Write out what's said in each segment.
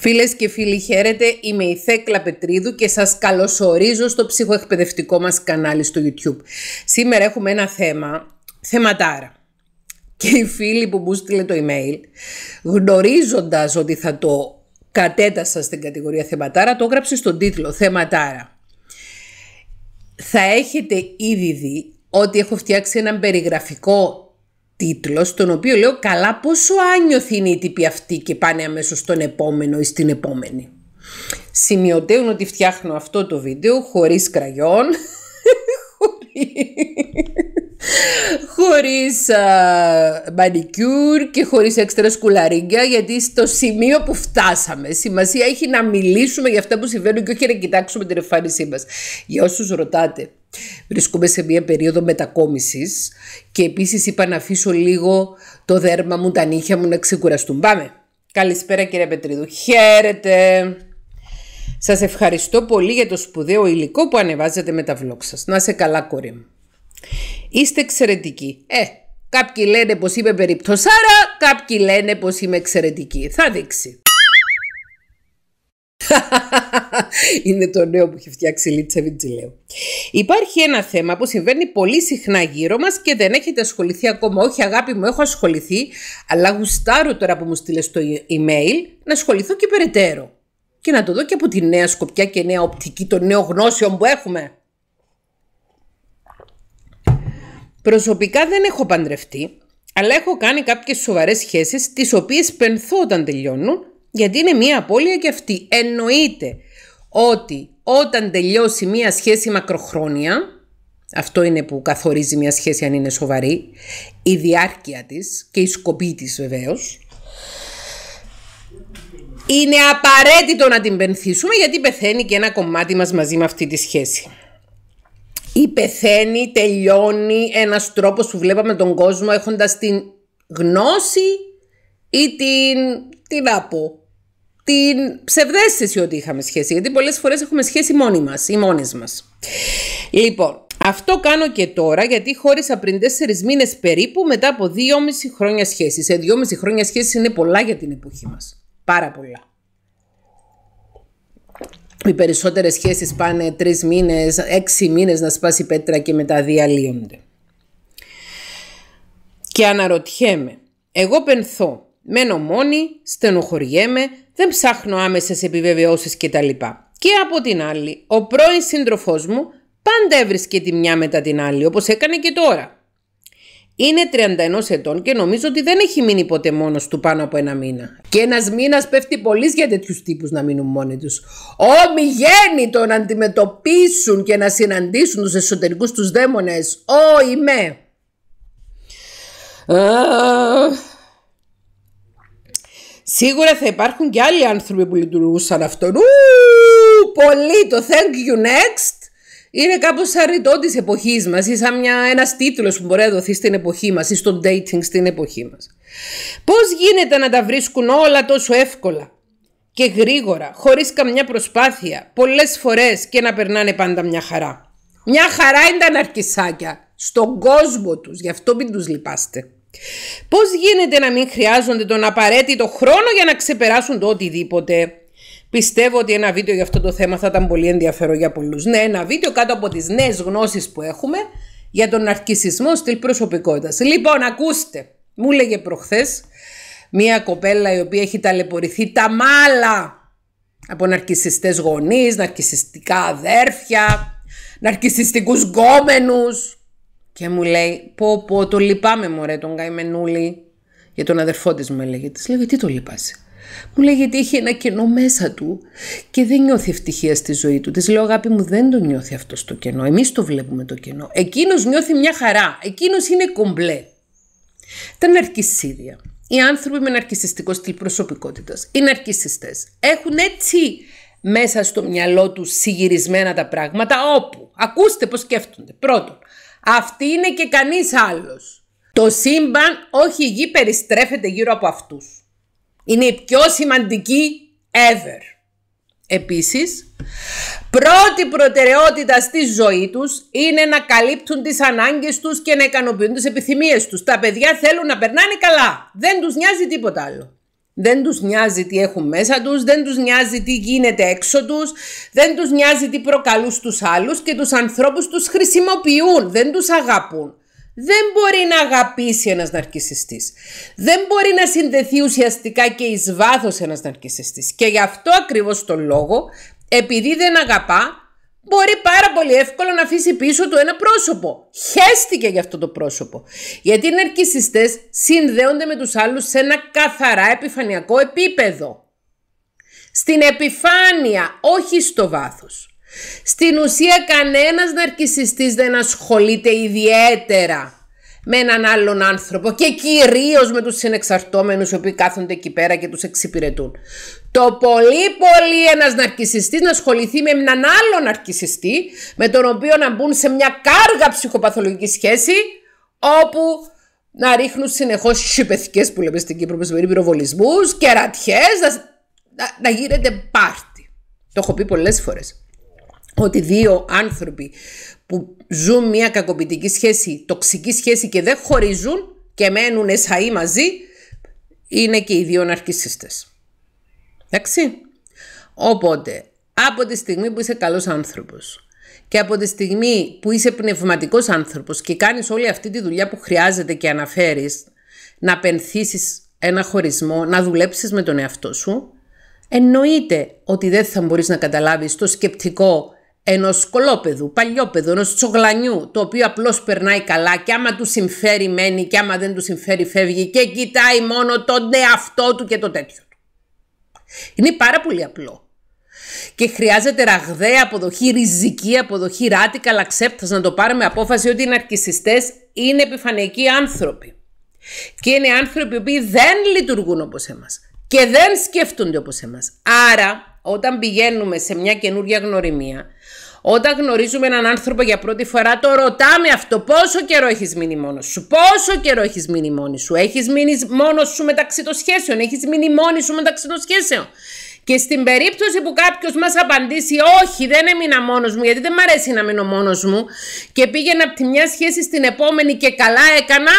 Φίλες και φίλοι, χαίρετε. Είμαι η Θέκλα Πετρίδου και σας καλωσορίζω στο ψυχοεκπαιδευτικό μας κανάλι στο YouTube. Σήμερα έχουμε ένα θέμα, θεματάρα. Και οι φίλοι που μου στείλε το email, γνωρίζοντας ότι θα το κατέτασα στην κατηγορία θεματάρα, το έγραψε στον τίτλο Θεματάρα. Θα έχετε ήδη δει ότι έχω φτιάξει έναν περιγραφικό τίτλος, τον οποίο λέω καλά πόσο άνιωθοι είναι οι τύποι αυτοί και πάνε αμέσως στον επόμενο ή στην επόμενη. Σημειωτέουν ότι φτιάχνω αυτό το βίντεο χωρίς κραγιόν, χωρίς μανικιούρ και χωρίς έξτρα σκουλαρίγκια γιατί στο σημείο που φτάσαμε σημασία έχει να μιλήσουμε για αυτά που συμβαίνουν και όχι να κοιτάξουμε την εμφάνισή μας. Για όσους ρωτάτε, Βρισκόμαι σε μια περίοδο μετακόμισης και επίσης είπα να αφήσω λίγο το δέρμα μου, τα νύχια μου να ξεκουραστούν. Πάμε! Καλησπέρα κύριε Πετρίδου. Χαίρετε! Σας ευχαριστώ πολύ για το σπουδαίο υλικό που ανεβάζετε με τα vlog σας. Να σε καλά κόρη μου. Είστε εξαιρετικοί. Ε, κάποιοι λένε πως είμαι περιπτωσάρα, κάποιοι λένε πως είμαι εξαιρετική. Θα δείξει. είναι το νέο που έχει φτιάξει η Υπάρχει ένα θέμα που συμβαίνει πολύ συχνά γύρω μας και δεν έχετε ασχοληθεί ακόμα. Όχι, αγάπη μου, έχω ασχοληθεί, αλλά γουστάρω τώρα που μου στείλες το email να ασχοληθώ και περαιτέρω. Και να το δω και από τη νέα σκοπιά και νέα οπτική των νέων γνώσεων που έχουμε. Προσωπικά δεν έχω παντρευτεί, αλλά έχω κάνει κάποιες σοβαρές σχέσεις, τις οποίες πενθώ όταν τελειώνουν γιατί είναι μία απώλεια και αυτή. Εννοείται ότι όταν τελειώσει μία σχέση μακροχρόνια, αυτό είναι που καθορίζει μία σχέση αν είναι σοβαρή, η διάρκεια της και η σκοπή της βεβαίως, είναι απαραίτητο να την πενθήσουμε γιατί πεθαίνει και ένα κομμάτι μας μαζί με αυτή τη σχέση. Ή πεθαίνει, τελειώνει ένας τρόπος που βλέπαμε τον κόσμο έχοντας την γνώση ή την, τι να πω, την ψευδέστηση ότι είχαμε σχέση. Γιατί πολλές φορές έχουμε σχέση μόνοι μας ή μόνες μας. Λοιπόν, αυτό κάνω και τώρα γιατί χώρισα πριν τέσσερις μήνες περίπου μετά από 2,5 χρόνια σχέσης. Σε 2,5 χρόνια σχέσης είναι πολλά για την εποχή μας. Πάρα πολλά. Οι περισσότερες σχέσεις πάνε τρεις μήνες, έξι μήνες να σπάσει πέτρα και μετά διαλύονται. Και αναρωτιέμαι, εγώ πενθώ Μένω μόνη, στενοχωριέμαι, δεν ψάχνω άμεσες επιβεβαιώσεις κτλ. Και από την άλλη, ο πρώην σύντροφο μου πάντα έβρισκε τη μια μετά την άλλη, όπως έκανε και τώρα. Είναι 31 ετών και νομίζω ότι δεν έχει μείνει ποτέ μόνος του πάνω από ένα μήνα. Και ένας μήνας πέφτει πολύ για τέτοιους τύπους να μείνουν μόνοι τους. Όμοι γέννητο να αντιμετωπίσουν και να συναντήσουν τους εσωτερικούς τους δαίμονες. Ω, είμαι. Σίγουρα θα υπάρχουν και άλλοι άνθρωποι που λειτουργούσαν αυτόν. Ου, πολύ το thank you next. Είναι κάπως σαν ρητό της εποχής μας ή σαν μια, ένας τίτλος που μπορεί να δοθεί στην εποχή μας ή στο dating στην εποχή μας. Πώς γίνεται να τα βρίσκουν όλα τόσο εύκολα και γρήγορα, χωρίς καμιά προσπάθεια, πολλές φορές και να περνάνε πάντα μια χαρά. Μια χαρά είναι τα ναρκισάκια στον κόσμο τους, γι' αυτό μην τους λυπάστε. Πώς γίνεται να μην χρειάζονται τον απαραίτητο χρόνο για να ξεπεράσουν το οτιδήποτε. Πιστεύω ότι ένα βίντεο για αυτό το θέμα θα ήταν πολύ ενδιαφέρον για πολλούς. Ναι, ένα βίντεο κάτω από τις νέες γνώσεις που έχουμε για τον αρκισισμό στην προσωπικότητα. Λοιπόν, ακούστε, μου λέγε προχθές μία κοπέλα η οποία έχει ταλαιπωρηθεί τα μάλα από ναρκισιστές γονείς, ναρκισιστικά αδέρφια, ναρκισιστικούς γκόμενους, και μου λέει, πω πω, το λυπάμαι μωρέ τον καημενούλη. Για τον αδερφό της μου έλεγε. Της λέω, γιατί το λυπάσαι. Μου λέει γιατί είχε ένα κενό μέσα του και δεν νιώθει ευτυχία στη ζωή του. Της λέω αγάπη μου δεν το νιώθει αυτό το κενό. Εμείς το βλέπουμε το κενό. Εκείνος νιώθει μια χαρά. Εκείνος είναι κομπλέ. Τα ναρκισίδια. Οι άνθρωποι με ναρκισιστικό στυλ προσωπικότητας, οι ναρκισιστές, έχουν έτσι μέσα στο μυαλό τους συγυρισμένα τα πράγματα όπου ακούστε πώς σκέφτονται. Πρώτον, αυτή είναι και κανείς άλλος. Το σύμπαν, όχι η γη, περιστρέφεται γύρω από αυτούς. Είναι η πιο σημαντική ever. Επίσης, πρώτη προτεραιότητα στη ζωή τους είναι να καλύπτουν τις ανάγκες τους και να ικανοποιούν τις επιθυμίες τους. Τα παιδιά θέλουν να περνάνε καλά. Δεν τους νοιάζει τίποτα άλλο. Δεν τους νοιάζει τι έχουν μέσα τους, δεν τους νοιάζει τι γίνεται έξω τους, δεν τους νοιάζει τι προκαλούν στους άλλους και τους ανθρώπους τους χρησιμοποιούν, δεν τους αγαπούν. Δεν μπορεί να αγαπήσει ένας ναρκισιστής. Δεν μπορεί να συνδεθεί ουσιαστικά και εις βάθος ένας ναρκισιστής. Και γι' αυτό ακριβώς τον λόγο, επειδή δεν αγαπά, μπορεί πάρα πολύ εύκολα να αφήσει πίσω του ένα πρόσωπο. Χαίστηκε για αυτό το πρόσωπο. Γιατί οι ναρκισιστές συνδέονται με τους άλλους σε ένα καθαρά επιφανειακό επίπεδο. Στην επιφάνεια, όχι στο βάθος. Στην ουσία κανένας ναρκισιστής δεν ασχολείται ιδιαίτερα με έναν άλλον άνθρωπο και κυρίως με τους συνεξαρτώμενους οι οποίοι κάθονται εκεί πέρα και τους εξυπηρετούν. Το πολύ πολύ ένας ναρκισιστής να ασχοληθεί με έναν άλλον ναρκισιστή με τον οποίο να μπουν σε μια κάργα ψυχοπαθολογική σχέση όπου να ρίχνουν συνεχώς σιπεθικές που λέμε στην Κύπρο με να, να, να γίνεται πάρτι. Το έχω πει πολλές φορές ότι δύο άνθρωποι που ζουν μια κακοποιητική σχέση, τοξική σχέση και δεν χωρίζουν και μένουν εσαΐ μαζί, είναι και οι δύο ναρκισίστες. Εντάξει. Οπότε, από τη στιγμή που είσαι καλός άνθρωπος και από τη στιγμή που είσαι πνευματικός άνθρωπος και κάνεις όλη αυτή τη δουλειά που χρειάζεται και αναφέρεις, να πενθήσεις ένα χωρισμό, να δουλέψεις με τον εαυτό σου, εννοείται ότι δεν θα μπορείς να καταλάβεις το σκεπτικό ενός κολόπεδου, παλιόπεδου, ενός τσογλανιού, το οποίο απλώς περνάει καλά και άμα του συμφέρει μένει και άμα δεν του συμφέρει φεύγει και κοιτάει μόνο τον εαυτό του και το τέτοιο του. Είναι πάρα πολύ απλό. Και χρειάζεται ραγδαία αποδοχή, ριζική αποδοχή, ράτη καλαξέπτας να το πάρουμε απόφαση ότι οι ναρκισιστές είναι επιφανειακοί άνθρωποι. Και είναι άνθρωποι οποίοι δεν λειτουργούν όπως εμάς και δεν σκέφτονται όπως εμάς. Άρα όταν πηγαίνουμε σε μια καινούργια γνωριμία, όταν γνωρίζουμε έναν άνθρωπο για πρώτη φορά, το ρωτάμε αυτό. Πόσο καιρό έχεις μείνει μόνος σου, Πόσο καιρό έχεις μείνει μόνη σου, Έχεις μείνει μόνος σου μεταξύ των σχέσεων, Έχεις μείνει μόνος σου μεταξύ των σχέσεων. Και στην περίπτωση που κάποιος μας απαντήσει, Όχι, δεν έμεινα μόνος μου, γιατί δεν μ' αρέσει να μείνω μόνος μου, και πήγαινα από τη μια σχέση στην επόμενη και καλά έκανα.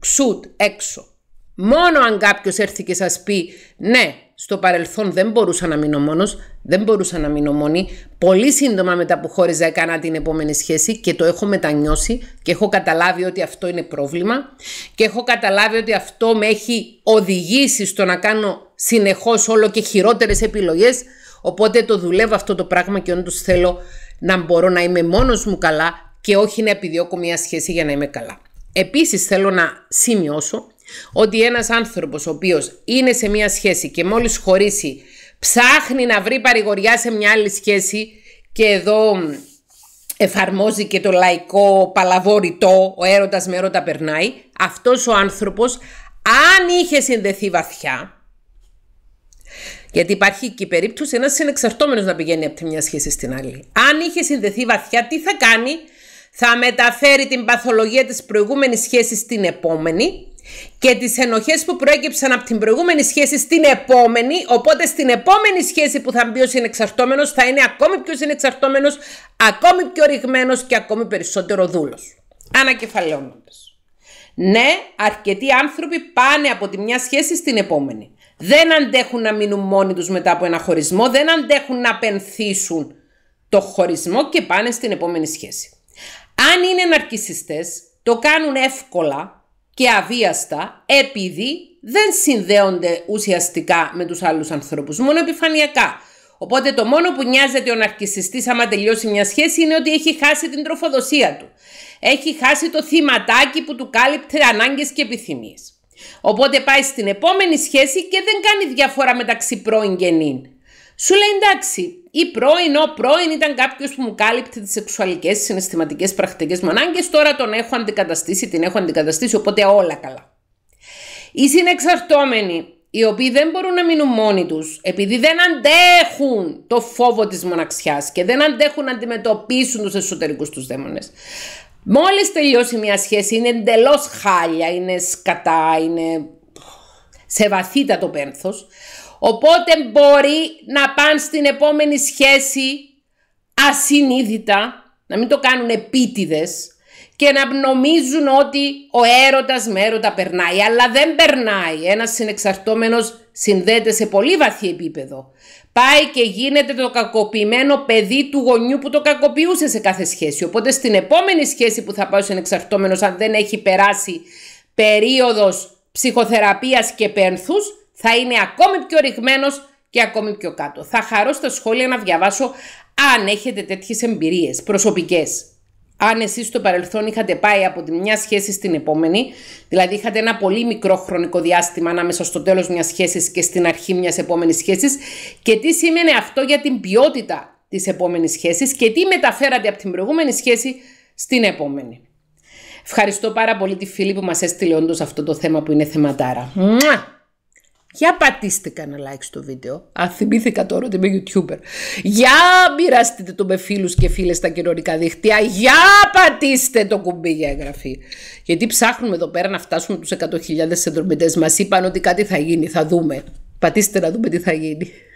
Ξουτ, έξω. Μόνο αν κάποιος έρθει και σας πει, ναι, στο παρελθόν δεν μπορούσα να μείνω μόνος, δεν μπορούσα να μείνω μόνη. Πολύ σύντομα μετά που χώριζα, έκανα την επόμενη σχέση και το έχω μετανιώσει και έχω καταλάβει ότι αυτό είναι πρόβλημα και έχω καταλάβει ότι αυτό με έχει οδηγήσει στο να κάνω συνεχώς όλο και χειρότερες επιλογές. Οπότε το δουλεύω αυτό το πράγμα και όντως θέλω να μπορώ να είμαι μόνος μου καλά και όχι να επιδιώκω μια σχέση για να είμαι καλά. Επίσης θέλω να σημειώσω ότι ένας άνθρωπος ο οποίος είναι σε μία σχέση και μόλις χωρίσει ψάχνει να βρει παρηγοριά σε μια άλλη σχέση και εδώ εφαρμόζει και το λαϊκό παλαβόρητό, ο έρωτας με έρωτα περνάει, αυτός ο άνθρωπος αν είχε συνδεθεί βαθιά, γιατί υπάρχει και η περίπτωση ένας να πηγαίνει από τη μια σχέση στην άλλη. Αν είχε συνδεθεί βαθιά, τι θα κάνει, θα μεταφέρει την παθολογία της προηγούμενης σχέσης στην επόμενη και τις ενοχές που προέκυψαν από την προηγούμενη σχέση στην επόμενη, οπότε στην επόμενη σχέση που θα μπει ο συνεξαρτώμενος θα είναι ακόμη πιο συνεξαρτώμενος, ακόμη πιο ρηγμένος και ακόμη περισσότερο δούλος. Ανακεφαλαιώνοντας. Ναι, αρκετοί άνθρωποι πάνε από τη μια σχέση στην επόμενη. Δεν αντέχουν να μείνουν μόνοι τους μετά από ένα χωρισμό, δεν αντέχουν να πενθήσουν το χωρισμό και πάνε στην επόμενη σχέση. Αν είναι ναρκισιστές, το κάνουν εύκολα και αβίαστα επειδή δεν συνδέονται ουσιαστικά με τους άλλους ανθρώπους, μόνο επιφανειακά. Οπότε το μόνο που νοιάζεται ο ναρκισιστής άμα τελειώσει μια σχέση είναι ότι έχει χάσει την τροφοδοσία του. Έχει χάσει το θύματάκι που του κάλυπτε ανάγκες και επιθυμίες. Οπότε πάει στην επόμενη σχέση και δεν κάνει διαφορά μεταξύ πρώην και σου λέει εντάξει, ή πρώην, ο πρώην ήταν κάποιος που μου κάλυπτε τις σεξουαλικές συναισθηματικές πρακτικές μου ανάγκες, τώρα τον έχω αντικαταστήσει, την έχω αντικαταστήσει, οπότε όλα καλά. Οι συνεξαρτώμενοι, οι οποίοι δεν μπορούν να μείνουν μόνοι τους, επειδή δεν αντέχουν το φόβο της μοναξιάς και δεν αντέχουν να αντιμετωπίσουν τους εσωτερικούς τους δαίμονες, μόλις τελειώσει μια σχέση, είναι εντελώς χάλια, είναι σκατά, είναι σε βαθύτατο πένθος. Οπότε μπορεί να πάνε στην επόμενη σχέση ασυνείδητα, να μην το κάνουν επίτηδες και να νομίζουν ότι ο έρωτας με έρωτα περνάει. Αλλά δεν περνάει. Ένας συνεξαρτώμενος συνδέεται σε πολύ βαθύ επίπεδο. Πάει και γίνεται το κακοποιημένο παιδί του γονιού που το κακοποιούσε σε κάθε σχέση. Οπότε στην επόμενη σχέση που θα πάει ο συνεξαρτώμενος, αν δεν έχει περάσει περίοδος ψυχοθεραπείας και πένθους, θα είναι ακόμη πιο ρηγμένος και ακόμη πιο κάτω. Θα χαρώ στα σχόλια να διαβάσω αν έχετε τέτοιες εμπειρίες, προσωπικές. Αν εσείς στο παρελθόν είχατε πάει από τη μια σχέση στην επόμενη, δηλαδή είχατε ένα πολύ μικρό χρονικό διάστημα ανάμεσα στο τέλος μιας σχέσης και στην αρχή μιας επόμενης σχέσης. και τι σημαίνει αυτό για την ποιότητα της επόμενης σχέσης και τι μεταφέρατε από την προηγούμενη σχέση στην επόμενη. Ευχαριστώ πάρα πολύ τη φίλη που μας έστειλε όντως αυτό το θέμα που είναι θεματάρα. Για πατήστε κανένα like στο βίντεο. Α, θυμήθηκα τώρα ότι είμαι YouTuber. Για μοιραστείτε το με φίλους και φίλες στα κοινωνικά δίχτυα. Για πατήστε το κουμπί για εγγραφή. Γιατί ψάχνουμε εδώ πέρα να φτάσουμε τους 100.000 συνδρομητές. Μας είπαν ότι κάτι θα γίνει, θα δούμε. Πατήστε να δούμε τι θα γίνει.